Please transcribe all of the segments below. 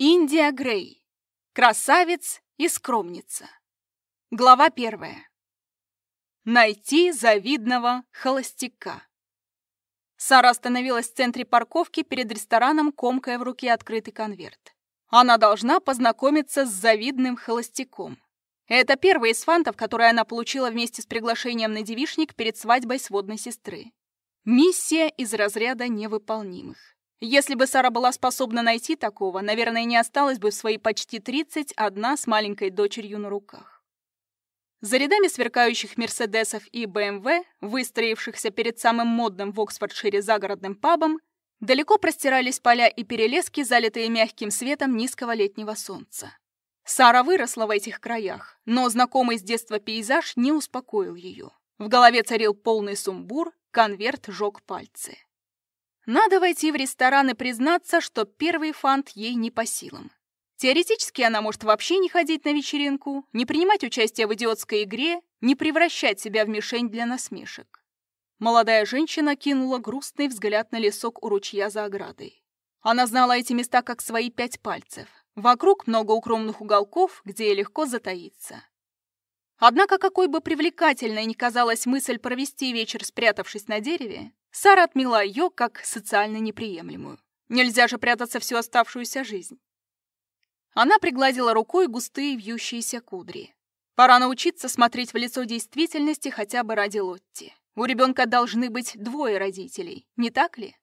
Индия Грей. Красавец и скромница. Глава первая. Найти завидного холостяка. Сара остановилась в центре парковки перед рестораном, комкая в руке открытый конверт. Она должна познакомиться с завидным холостяком. Это первый из фантов, который она получила вместе с приглашением на девишник перед свадьбой сводной сестры. Миссия из разряда невыполнимых. Если бы Сара была способна найти такого, наверное, не осталось бы в свои почти 30 одна с маленькой дочерью на руках. За рядами сверкающих «Мерседесов» и «БМВ», выстроившихся перед самым модным в Оксфордшире загородным пабом, далеко простирались поля и перелески, залитые мягким светом низкого летнего солнца. Сара выросла в этих краях, но знакомый с детства пейзаж не успокоил ее. В голове царил полный сумбур, конверт жег пальцы. Надо войти в ресторан и признаться, что первый фант ей не по силам. Теоретически она может вообще не ходить на вечеринку, не принимать участие в идиотской игре, не превращать себя в мишень для насмешек. Молодая женщина кинула грустный взгляд на лесок у ручья за оградой. Она знала эти места как свои пять пальцев. Вокруг много укромных уголков, где ей легко затаиться. Однако, какой бы привлекательной ни казалась мысль провести вечер, спрятавшись на дереве, Сара отмела ее как социально неприемлемую. Нельзя же прятаться всю оставшуюся жизнь. Она пригладила рукой густые вьющиеся кудри. Пора научиться смотреть в лицо действительности хотя бы ради Лотти. У ребенка должны быть двое родителей, не так ли?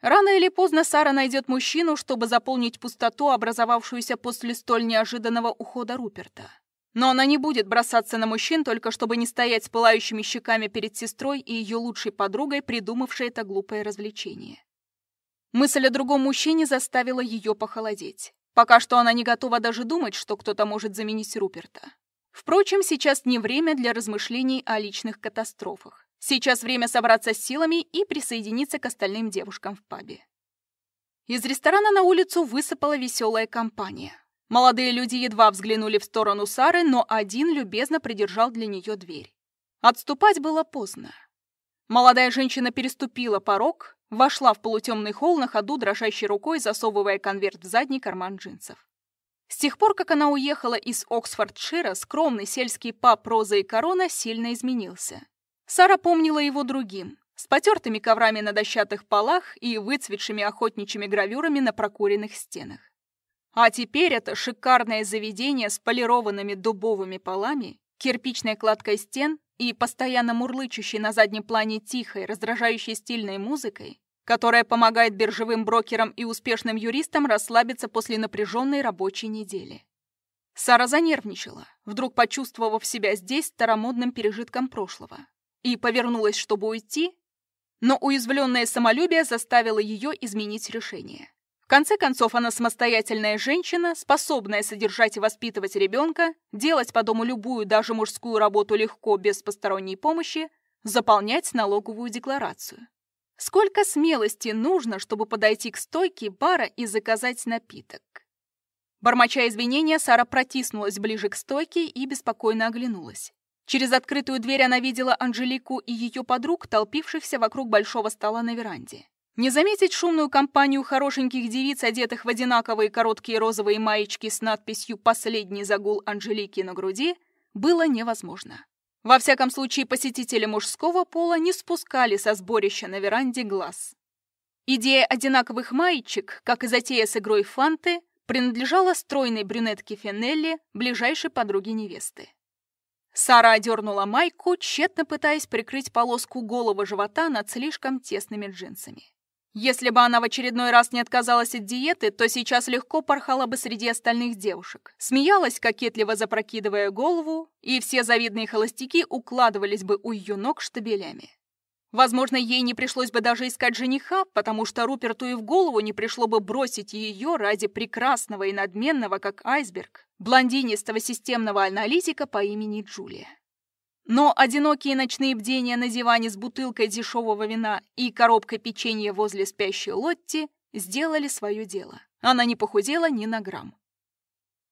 Рано или поздно Сара найдет мужчину, чтобы заполнить пустоту, образовавшуюся после столь неожиданного ухода Руперта. Но она не будет бросаться на мужчин, только чтобы не стоять с пылающими щеками перед сестрой и ее лучшей подругой, придумавшей это глупое развлечение. Мысль о другом мужчине заставила ее похолодеть. Пока что она не готова даже думать, что кто-то может заменить Руперта. Впрочем, сейчас не время для размышлений о личных катастрофах. Сейчас время собраться с силами и присоединиться к остальным девушкам в пабе. Из ресторана на улицу высыпала веселая компания. Молодые люди едва взглянули в сторону Сары, но один любезно придержал для нее дверь. Отступать было поздно. Молодая женщина переступила порог, вошла в полутемный холл на ходу, дрожащей рукой засовывая конверт в задний карман джинсов. С тех пор, как она уехала из Оксфордшира, скромный сельский пап «Роза и корона» сильно изменился. Сара помнила его другим, с потертыми коврами на дощатых полах и выцветшими охотничьими гравюрами на прокуренных стенах. А теперь это шикарное заведение с полированными дубовыми полами, кирпичной кладкой стен и постоянно мурлычущей на заднем плане тихой, раздражающей стильной музыкой, которая помогает биржевым брокерам и успешным юристам расслабиться после напряженной рабочей недели. Сара занервничала, вдруг почувствовав себя здесь старомодным пережитком прошлого, и повернулась, чтобы уйти, но уязвленное самолюбие заставило ее изменить решение конце концов, она самостоятельная женщина, способная содержать и воспитывать ребенка, делать по дому любую, даже мужскую работу легко, без посторонней помощи, заполнять налоговую декларацию. Сколько смелости нужно, чтобы подойти к стойке бара и заказать напиток? Бормоча извинения, Сара протиснулась ближе к стойке и беспокойно оглянулась. Через открытую дверь она видела Анжелику и ее подруг, толпившихся вокруг большого стола на веранде. Не заметить шумную компанию хорошеньких девиц, одетых в одинаковые короткие розовые маечки с надписью «Последний загул Анжелики на груди», было невозможно. Во всяком случае, посетители мужского пола не спускали со сборища на веранде глаз. Идея одинаковых маечек, как и затея с игрой Фанты, принадлежала стройной брюнетке Фенелли, ближайшей подруге невесты. Сара одернула майку, тщетно пытаясь прикрыть полоску голого живота над слишком тесными джинсами. Если бы она в очередной раз не отказалась от диеты, то сейчас легко порхала бы среди остальных девушек. Смеялась, кокетливо запрокидывая голову, и все завидные холостяки укладывались бы у ее ног штабелями. Возможно, ей не пришлось бы даже искать жениха, потому что Руперту и в голову не пришло бы бросить ее ради прекрасного и надменного, как айсберг, блондинистого системного аналитика по имени Джулия. Но одинокие ночные бдения на диване с бутылкой дешевого вина и коробкой печенья возле спящей Лотти сделали свое дело. Она не похудела ни на грамм.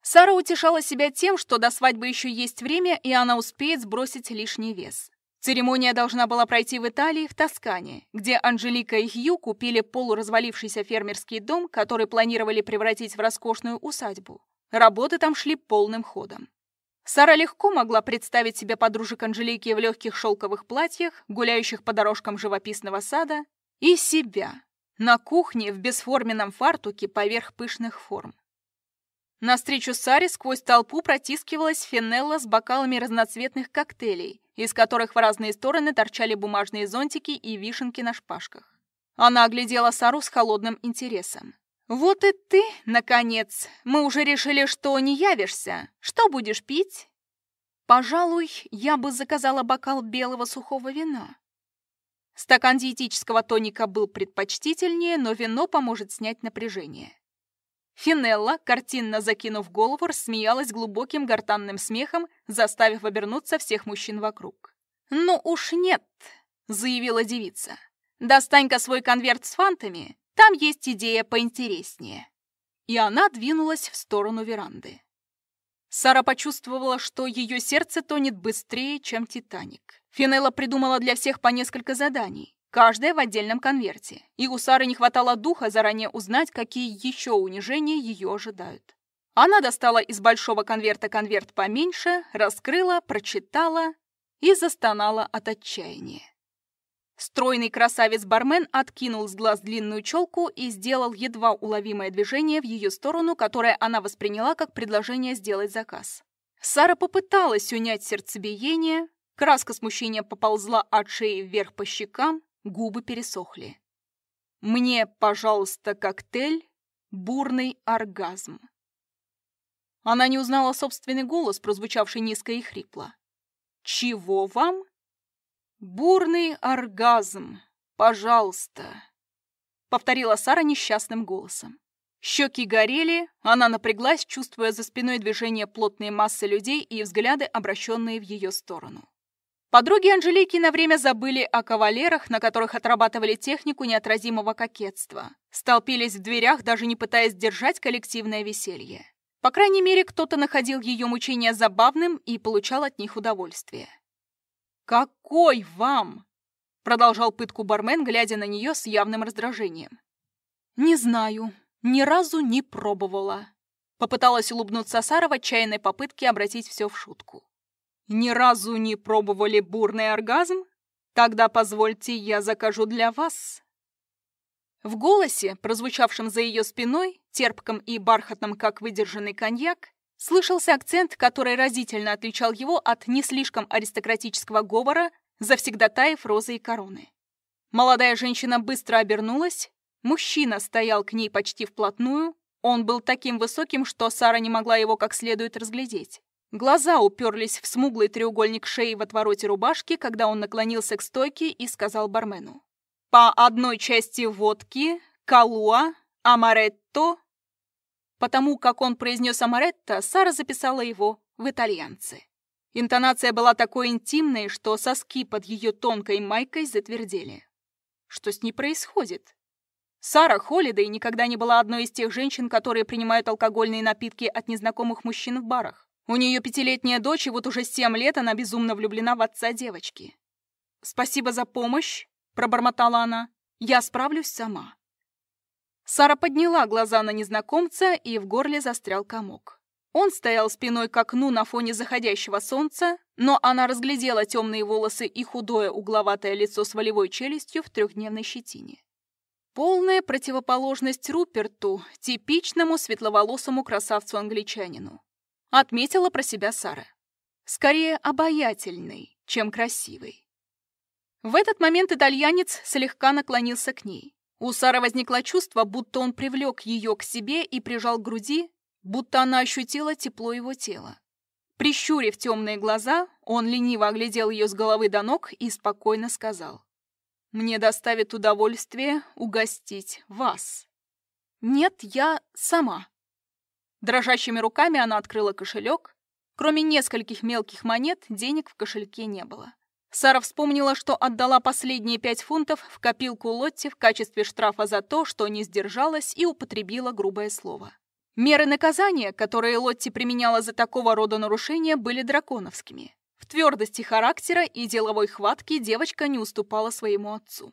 Сара утешала себя тем, что до свадьбы еще есть время, и она успеет сбросить лишний вес. Церемония должна была пройти в Италии, в Тоскане, где Анжелика и Хью купили полуразвалившийся фермерский дом, который планировали превратить в роскошную усадьбу. Работы там шли полным ходом. Сара легко могла представить себе подружек Анжелики в легких шелковых платьях, гуляющих по дорожкам живописного сада, и себя на кухне в бесформенном фартуке поверх пышных форм. На встречу Саре сквозь толпу протискивалась фенелла с бокалами разноцветных коктейлей, из которых в разные стороны торчали бумажные зонтики и вишенки на шпажках. Она оглядела Сару с холодным интересом. «Вот и ты, наконец! Мы уже решили, что не явишься. Что будешь пить?» «Пожалуй, я бы заказала бокал белого сухого вина». Стакан диетического тоника был предпочтительнее, но вино поможет снять напряжение. Финелла, картинно закинув голову, рассмеялась глубоким гортанным смехом, заставив обернуться всех мужчин вокруг. «Ну уж нет!» — заявила девица. «Достань-ка свой конверт с фантами там есть идея поинтереснее». И она двинулась в сторону веранды. Сара почувствовала, что ее сердце тонет быстрее, чем «Титаник». Финелла придумала для всех по несколько заданий, каждое в отдельном конверте, и у Сары не хватало духа заранее узнать, какие еще унижения ее ожидают. Она достала из большого конверта конверт поменьше, раскрыла, прочитала и застонала от отчаяния. Стройный красавец-бармен откинул с глаз длинную челку и сделал едва уловимое движение в ее сторону, которое она восприняла как предложение сделать заказ. Сара попыталась унять сердцебиение, краска смущения поползла от шеи вверх по щекам, губы пересохли. «Мне, пожалуйста, коктейль, бурный оргазм». Она не узнала собственный голос, прозвучавший низко и хрипло. «Чего вам?» «Бурный оргазм, пожалуйста», — повторила Сара несчастным голосом. Щеки горели, она напряглась, чувствуя за спиной движение плотной массы людей и взгляды, обращенные в ее сторону. Подруги Анжелики на время забыли о кавалерах, на которых отрабатывали технику неотразимого кокетства. Столпились в дверях, даже не пытаясь держать коллективное веселье. По крайней мере, кто-то находил ее мучения забавным и получал от них удовольствие. «Какой вам?» — продолжал пытку бармен, глядя на нее с явным раздражением. «Не знаю. Ни разу не пробовала». Попыталась улыбнуться Сара чайной отчаянной попытке обратить все в шутку. «Ни разу не пробовали бурный оргазм? Тогда позвольте, я закажу для вас». В голосе, прозвучавшем за ее спиной, терпком и бархатном, как выдержанный коньяк, слышался акцент, который разительно отличал его от не слишком аристократического говора завсегдатаев розы и короны. Молодая женщина быстро обернулась, мужчина стоял к ней почти вплотную, он был таким высоким, что Сара не могла его как следует разглядеть. Глаза уперлись в смуглый треугольник шеи в отвороте рубашки, когда он наклонился к стойке и сказал бармену. «По одной части водки, калуа, амаретто, Потому как он произнес амаретто, Сара записала его в итальянцы. Интонация была такой интимной, что соски под ее тонкой майкой затвердели. Что с ней происходит? Сара Холидей никогда не была одной из тех женщин, которые принимают алкогольные напитки от незнакомых мужчин в барах. У нее пятилетняя дочь, и вот уже семь лет она безумно влюблена в отца девочки. «Спасибо за помощь», — пробормотала она. «Я справлюсь сама». Сара подняла глаза на незнакомца, и в горле застрял комок. Он стоял спиной к окну на фоне заходящего солнца, но она разглядела темные волосы и худое угловатое лицо с волевой челюстью в трехдневной щетине. Полная противоположность Руперту, типичному светловолосому красавцу-англичанину. Отметила про себя Сара. Скорее обаятельный, чем красивый. В этот момент итальянец слегка наклонился к ней. У Сары возникло чувство, будто он привлек ее к себе и прижал к груди, будто она ощутила тепло его тела. Прищурив темные глаза, он лениво оглядел ее с головы до ног и спокойно сказал. «Мне доставит удовольствие угостить вас». «Нет, я сама». Дрожащими руками она открыла кошелек. Кроме нескольких мелких монет, денег в кошельке не было. Сара вспомнила, что отдала последние пять фунтов в копилку Лотти в качестве штрафа за то, что не сдержалась и употребила грубое слово. Меры наказания, которые Лотти применяла за такого рода нарушения, были драконовскими. В твердости характера и деловой хватке девочка не уступала своему отцу.